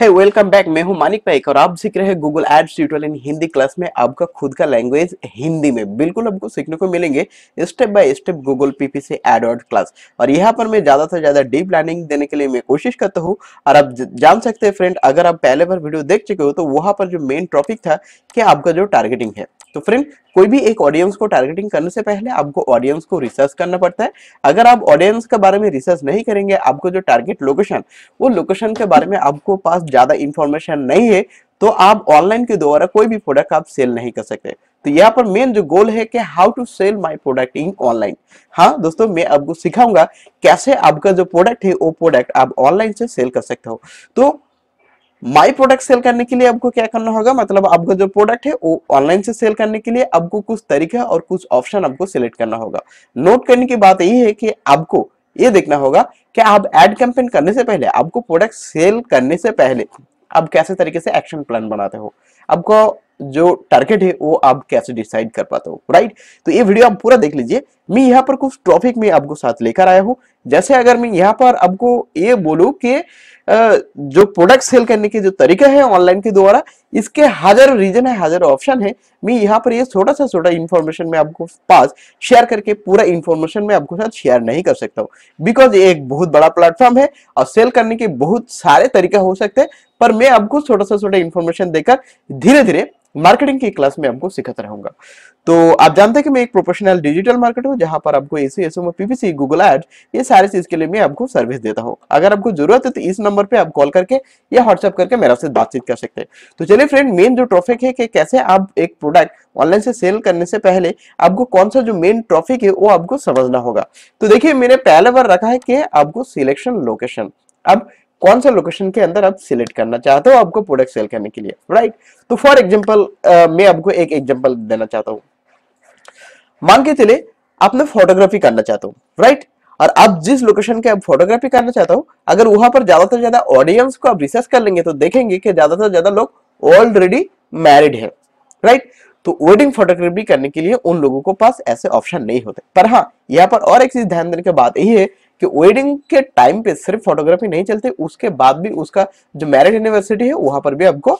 है welcome back मैं हूं मानिक पाइक और आप सीख रहे हैं Google Ads tutorial in Hindi class में आपका खुद का लैंग्वेज हिंदी में बिल्कुल आपको सीखने को मिलेंगे स्टेप बाय स्टेप गूगल पीपी से एडवर्ड क्लास और यहाँ पर मैं ज्यादा से ज्यादा डीप लर्निंग देने के लिए मैं कोशिश करता हूँ और आप जान सकते हैं फ्रेंड अगर आप पहले बार वीडियो देख चुके हो तो वहां पर जो मेन टॉपिक था कि आपका जो टारगेटिंग है तो फ्रेंड कोई भी एक ऑडियंस को टारगेटिंग करने से पहले आपको ऑडियंस को रिसर्च करना पड़ता है अगर आप ऑडियंस के बारे में रिसर्च नहीं करेंगे आपको जो टारगेट लोकेशन वो लोकेशन के बारे में आपको पास ज़्यादा इन्फॉर्मेशन नहीं है तो आप ऑनलाइन के द्वारा कोई भी प्रोडक्ट आप सेल नहीं कर सकते तो यहाँ पर मेन जो गोल है कि how to sell my product in online हाँ दोस्तों मैं आपको सिखाऊंगा कैसे आपका जो प्रोडक्ट है वो प्रोडक्ट आप ऑनलाइन से सेल कर सकते हो तो माय प्रोडक्ट सेल करने के लिए आपको क्या करना होगा मतलब आपका जो प्रोडक्ट है वो ऑनलाइन से सेल करने के लिए आपको कुछ तरीका और कुछ ऑप्शन आपको सिलेक्ट करना होगा नोट करने की बात यही है कि आपको ये देखना होगा कि आप एड कैंपेन करने से पहले आपको प्रोडक्ट सेल करने से पहले आप कैसे तरीके से एक्शन प्लान बनाते हो आपको जो टारगेट है वो आप कैसे डिसाइड कर पाते हो राइट तो ये वीडियो आप पूरा देख लीजिए मैं यहाँ पर कुछ टॉपिक में आपको साथ लेकर आया हूँ जैसे अगर मैं यहाँ पर आपको ये बोलू कि जो प्रोडक्ट सेल करने के जो तरीका है ऑनलाइन के द्वारा इसके हजार रीजन है हजार ऑप्शन है मैं यहाँ पर ये छोटा सा छोटा इन्फॉर्मेशन में आपको पास शेयर करके पूरा इन्फॉर्मेशन में आपको साथ शेयर नहीं कर सकता हूँ बिकॉज ये एक बहुत बड़ा प्लेटफॉर्म है और सेल करने के बहुत सारे तरीका हो सकते हैं पर मैं आपको छोटा सा छोटा इन्फॉर्मेशन देकर धीरे धीरे मार्केटिंग की क्लास में आपको सिखाता रहूंगा तो आप जानते हैं कि मैं एक प्रोफेशनल डिजिटल मार्केट हूँ जहां पर आपको एसी एसओ पीपीसी गूगल एड्स ये सारी चीज के लिए मैं आपको सर्विस देता हूँ अगर आपको जरूरत है तो इस नंबर पे आप कॉल करके या व्हाट्सएप करके मेरा से बातचीत कर सकते हैं तो चलिए फ्रेंड मेन जो ट्रॉफिक है कि कैसे आप एक प्रोडक्ट ऑनलाइन से सेल करने से पहले आपको कौन सा जो मेन ट्रॉफिक है वो आपको समझना होगा तो देखिए मैंने पहले बार रखा है कि आपको सिलेक्शन लोकेशन अब कौन सा लोकेशन के अंदर आप सिलेक्ट करना चाहते हो आपको प्रोडक्ट सेल करने के लिए राइट तो फॉर एग्जाम्पल मैं आपको एक एग्जाम्पल देना चाहता हूँ मान के चले आपने फोटोग्राफी करना चाहता हूँ राइट और अब जिस लोकेशन के आप फोटोग्राफी करना चाहता हूँ अगर वहां पर ज्यादातर ज्यादा ऑडियंस को आप रिसर्च कर लेंगे तो देखेंगे कि ज्यादातर ज्यादा लोग ऑलरेडी मैरिड है राइट तो वेडिंग फोटोग्राफी करने के लिए उन लोगों को पास ऐसे ऑप्शन नहीं होते पर हाँ यहाँ पर और एक चीज ध्यान देने की बात यही है कि वेडिंग के टाइम पे सिर्फ फोटोग्राफी नहीं चलते उसके बाद भी उसका जो मैरिड यूनिवर्सिटी है वहां पर भी आपको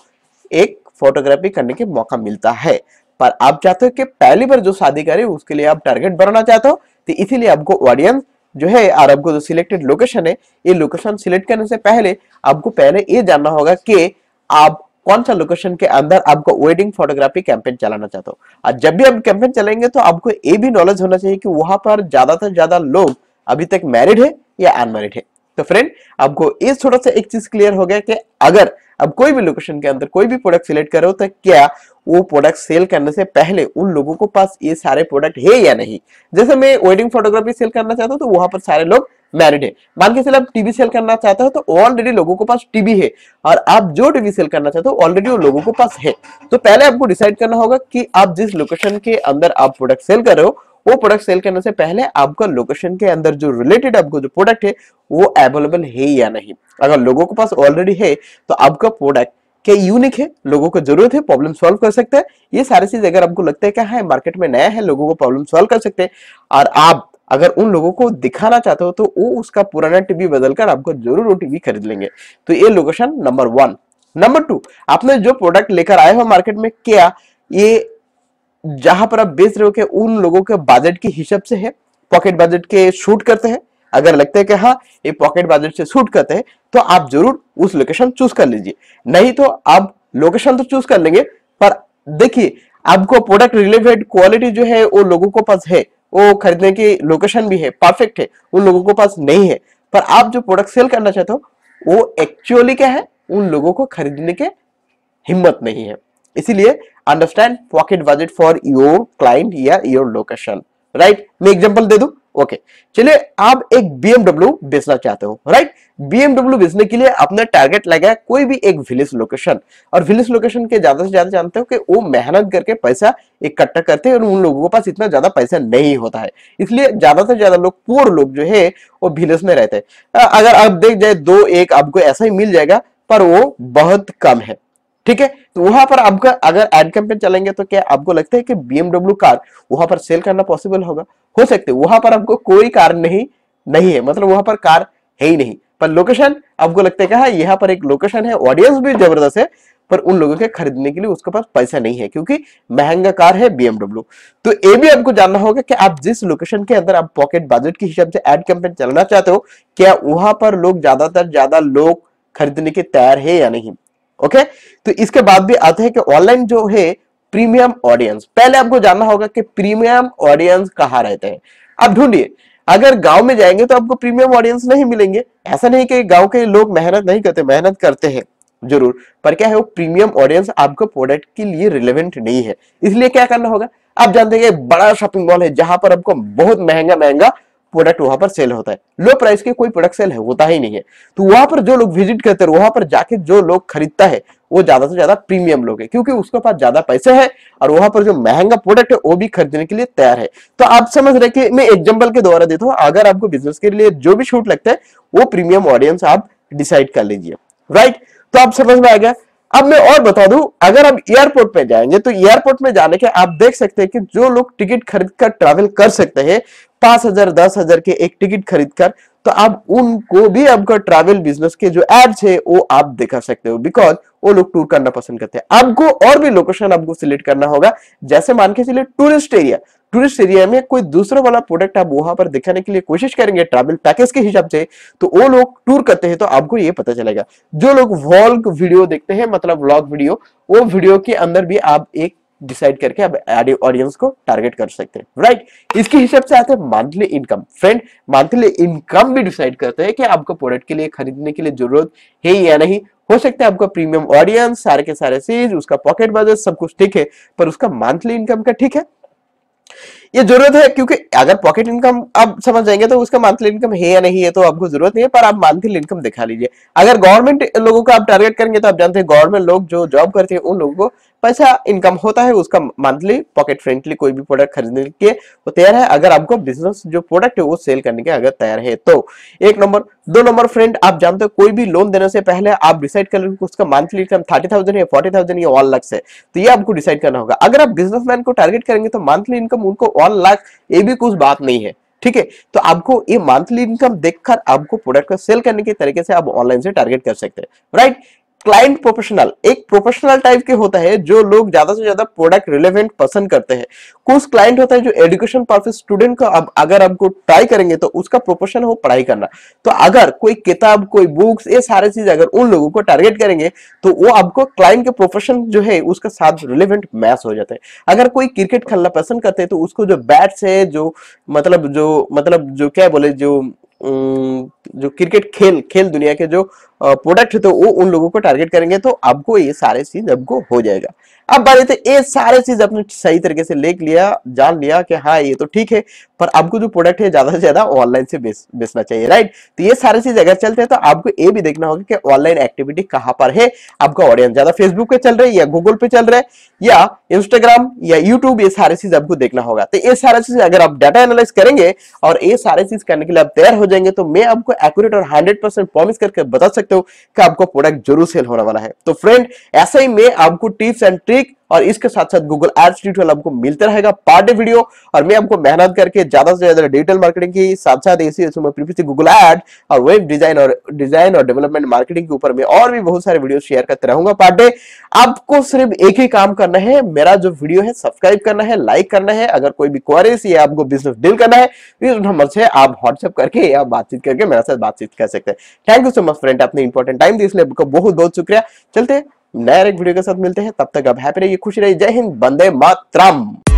एक फोटोग्राफी करने के मौका मिलता है पर आप चाहते हो कि पहली बार जो शादी करे उसके लिए आप टारगेट बनाना चाहते हो तो इसीलिए आपको ऑडियंस जो है और आपको जो सिलेक्टेड लोकेशन है ये लोकेशन सिलेक्ट करने से पहले आपको पहले ये जानना होगा कि आप कौन सा लोकेशन के अंदर आपको वेडिंग फोटोग्राफी कैंपेन चलाना चाहते हो और जब भी आप कैंपेन चलाएंगे तो आपको ये भी नॉलेज होना चाहिए कि वहां पर ज्यादा से ज्यादा लोग अभी तक मैरिड है या अनमैरिड है तो फ्रेंड आपको ये थोड़ा सा एक चीज क्लियर हो गया कि अगर अब कोई भी लोकेशन के अंदर कोई भी प्रोडक्ट सिलेक्ट करो तो क्या वो प्रोडक्ट सेल करने से पहले उन लोगों को पास ये सारे प्रोडक्ट है या नहीं जैसे मैं वेडिंग फोटोग्राफी सेल करना चाहता हूँ तो वहां पर सारे लोग मैरिड है मान के चले आप टीवी सेल करना चाहते हो तो ऑलरेडी लोगों के पास टीवी है और आप जो टीवी सेल करना चाहते हो ऑलरेडी वो लोगों के पास है तो पहले आपको डिसाइड करना होगा कि आप जिस लोकेशन के अंदर आप प्रोडक्ट सेल कर रहे हो वो प्रोडक्ट सेल करने से पहले आपका लोकेशन के अंदर जो रिलेटेड आपको जो प्रोडक्ट है वो अवेलेबल है या नहीं अगर लोगों के पास ऑलरेडी है तो आपका प्रोडक्ट क्या यूनिक है लोगों को जरूरत है प्रॉब्लम सॉल्व कर सकते हैं ये सारी चीज अगर आपको लगता है क्या है मार्केट में नया है लोगों को प्रॉब्लम सॉल्व कर सकते हैं और आप अगर उन लोगों को दिखाना चाहते हो तो वो उसका पुराना टीवी बदलकर आपको जरूर वो टीवी खरीद लेंगे तो ये location number one number two आपने जो प्रोडक्ट लेकर आए हो मार्केट में क्या ये जहां पर आप बेच रहे हो उन लोगों के बजट के हिसाब से है पॉकेट बजट के शूट करते हैं अगर लगता है कि हाँ ये पॉकेट बजट से शूट करते हैं तो आप जरूर उस लोकेशन चूज कर लीजिए नहीं तो आप लोकेशन तो चूज कर लेंगे पर देखिए आपको प्रोडक्ट रिलेवेंट क्वालिटी जो है वो लोगों को पास है वो खरीदने की लोकेशन भी है परफेक्ट है उन लोगों को पास नहीं है पर आप जो प्रोडक्ट सेल करना चाहते हो वो एक्चुअली क्या है उन लोगों को खरीदने के हिम्मत नहीं है इसीलिए understand pocket budget for your client या योर लोकेशन राइट मैं एग्जांपल दे दू ओके चलिए आप एक बीएमडब्ल्यू बेचना चाहते हो राइट बीएमडब्ल्यू बेचने के लिए अपना टारगेट लगाया कोई भी एक विलेज लोकेशन और विलेज लोकेशन के ज्यादा से ज्यादा जानते हो कि वो मेहनत करके पैसा इकट्ठा करते हैं और उन लोगों के पास इतना ज्यादा पैसा नहीं होता है इसलिए ज्यादा से ज्यादा लोग पुअर लोग जो है वो विलेज में रहते हैं अगर आप देख जाए दो एक आपको ऐसा ही मिल जाएगा पर वो बहुत कम है ठीक है तो वहां पर आपका अगर एड कैंपेन चलेंगे तो क्या आपको लगता है कि बीएमडब्ल्यू कार वहां पर सेल करना पॉसिबल होगा हो सकते वहां पर आपको कोई कार नहीं नहीं है मतलब वहां पर कार है ही नहीं पर लोकेशन आपको लगता है क्या हाँ, यहाँ पर एक लोकेशन है ऑडियंस भी जबरदस्त है पर उन लोगों के खरीदने के लिए उसके पास पैसा नहीं है क्योंकि महंगा कार है बीएमडब्ल्यू तो ये भी आपको जानना होगा कि आप जिस लोकेशन के अंदर आप पॉकेट बजट के हिसाब से एड कैंपेन चलाना चाहते हो क्या वहां पर लोग ज्यादातर ज्यादा लोग खरीदने के तैयार है या नहीं ओके तो इसके बाद भी आते हैं कि ऑनलाइन जो है प्रीमियम ऑडियंस पहले आपको जानना होगा कि प्रीमियम ऑडियंस कहाँ रहते हैं आप ढूंढिए अगर गांव में जाएंगे तो आपको प्रीमियम ऑडियंस नहीं मिलेंगे ऐसा नहीं कि गांव के लोग मेहनत नहीं करते मेहनत करते हैं जरूर पर क्या है वो प्रीमियम ऑडियंस आपको प्रोडक्ट के लिए रिलेवेंट नहीं है इसलिए क्या करना होगा आप जानते हैं बड़ा शॉपिंग मॉल है जहां पर आपको बहुत महंगा महंगा प्रोडक्ट वहां पर सेल होता है लो प्राइस के कोई प्रोडक्ट सेल होता ही नहीं है तो वहां पर जो लोग विजिट करते हैं वहां पर जाके जो लोग खरीदता है वो ज्यादा से ज्यादा प्रीमियम लोग है क्योंकि उसके पास ज्यादा पैसे है और वहां पर जो महंगा प्रोडक्ट है वो भी खरीदने के लिए तैयार है तो आप समझ रहे कि मैं एग्जाम्पल के द्वारा देता हूँ अगर आपको बिजनेस के लिए जो भी छूट लगता है वो प्रीमियम ऑडियंस आप डिसाइड कर लीजिए राइट तो आप समझ में आ गया अब मैं और बता दूं अगर आप एयरपोर्ट पे जाएंगे तो एयरपोर्ट में जाने के आप देख सकते हैं कि जो लोग टिकट खरीद कर ट्रैवल कर सकते हैं पांच हजार दस हजार के एक टिकट खरीद कर तो आप उनको भी आपका ट्रैवल बिजनेस के जो एड्स है वो आप दिखा सकते हो बिकॉज वो लोग टूर करना पसंद करते हैं आपको और भी लोकेशन आपको सिलेक्ट करना होगा जैसे मान के चलिए टूरिस्ट एरिया टूरिस्ट एरिया में कोई दूसरा वाला प्रोडक्ट आप वहां पर दिखाने के लिए कोशिश करेंगे ट्रैवल पैकेज के हिसाब से तो वो लोग टूर करते हैं तो आपको ये पता चलेगा जो लोग व्लॉग वीडियो देखते हैं मतलब व्लॉग वीडियो वो वीडियो के अंदर भी आप एक डिसाइड करके आप ऑडियंस को टारगेट कर सकते हैं राइट इसके हिसाब से आते हैं monthly income friend monthly income भी डिसाइड करते हैं कि आपको प्रोडक्ट के लिए खरीदने के लिए जरूरत है या नहीं हो सकता है आपका प्रीमियम ऑडियंस सारे के सारे चीज उसका पॉकेट बजट सब कुछ ठीक है पर उसका मंथली इनकम का ठीक है ये जरूरत है क्योंकि अगर पॉकेट इनकम आप समझ जाएंगे तो उसका मंथली इनकम है या नहीं है तो आपको जरूरत नहीं है पर आप मंथली इनकम दिखा लीजिए अगर गवर्नमेंट लोगों को आप टारगेट करेंगे तो आप जानते हैं गवर्नमेंट लोग जो जॉब करते हैं उन लोगों को पैसा इनकम होता है उसका मंथली पॉकेट फ्रेंडली कोई भी प्रोडक्ट खरीदने के वो तैयार है अगर आपको बिजनेस जो प्रोडक्ट है वो सेल करने के अगर तैयार है तो एक नंबर दो नंबर फ्रेंड आप जानते हो कोई भी लोन देने से पहले आप डिसाइड कर उसका मंथली इनकम थर्टी थाउजेंड या फोर्टी थाउजेंड या वन लाख से तो ये आपको डिसाइड करना होगा अगर आप बिजनेसमैन को टारगेट करेंगे तो मंथली इनकम उनको वन लाख ये भी कुछ बात नहीं है ठीक है तो आपको ये मंथली इनकम देखकर आपको प्रोडक्ट को सेल करने के तरीके से आप ऑनलाइन से टारगेट कर सकते हैं राइट क्लाइंट प्रोफेशनल एक प्रोफेशनल टाइप के होता है जो लोग ज्यादा से ज्यादा प्रोडक्ट रिलेवेंट पसंद करते हैं कुछ क्लाइंट होता है जो एजुकेशन पर्पज स्टूडेंट का अब अगर आपको ट्राई करेंगे तो उसका प्रोफेशन हो पढ़ाई करना तो अगर कोई किताब कोई बुक्स ये सारे चीज अगर उन लोगों को टारगेट करेंगे तो वो आपको क्लाइंट के प्रोफेशन जो है उसका साथ रिलेवेंट मैच हो जाता है अगर कोई क्रिकेट खेलना पसंद करते हैं तो उसको जो बैट्स है जो मतलब जो मतलब जो क्या बोले जो जो क्रिकेट खेल खेल दुनिया के जो प्रोडक्ट है तो वो उन लोगों को टारगेट करेंगे तो आपको ये सारे चीज आपको हो जाएगा अब बात ये ये सारे चीज आपने सही तरीके से लेख लिया जान लिया कि हाँ ये तो ठीक है पर आपको जो प्रोडक्ट है ज्यादा से ज्यादा ऑनलाइन से बेचना चाहिए राइट तो ये सारे चीज अगर चलते हैं तो आपको ये भी देखना होगा कि ऑनलाइन एक्टिविटी कहाँ पर है आपका ऑडियंस ज्यादा फेसबुक पे चल रहा है या गूगल पे चल रहा है या इंस्टाग्राम या यूट्यूब ये सारे चीज आपको देखना होगा तो ये सारे चीज अगर आप डाटा एनालाइज करेंगे और ये सारे चीज करने के लिए आप तैयार हो जाएंगे तो मैं आपको एक्यूरेट और हंड्रेड परसेंट प्रॉमिस करके बता सकते हो कि आपको प्रोडक्ट जरूर सेल होने वाला है तो फ्रेंड ऐसे ही मैं आपको टिप्स एंड ट्रिक और इसके साथ साथ गूगल एड्स ट्यूटोरियल आपको मिलता रहेगा पार्ट डे वीडियो और मैं आपको मेहनत करके ज्यादा से ज्यादा डिजिटल मार्केटिंग की साथ साथ ऐसी ऐसी गूगल एड और वेब डिजाइन और डिजाइन और डेवलपमेंट मार्केटिंग के ऊपर मैं और भी बहुत सारे वीडियो शेयर करते रहूंगा पार्ट डे आपको सिर्फ एक ही काम करना है मेरा जो वीडियो है सब्सक्राइब करना है लाइक करना है अगर कोई भी क्वारीज या आपको बिजनेस डील करना है तो इस नंबर से आप व्हाट्सएप करके या बातचीत करके मेरे साथ बातचीत कर सकते हैं thank you so much friend आपने इंपॉर्टेंट टाइम दिए इसलिए आपको बहुत बहुत शुक्रिया चलते नए एक वीडियो के साथ मिलते हैं तब तक आप हैप्पी रहिए खुश रहिए जय हिंद बंदे मातरम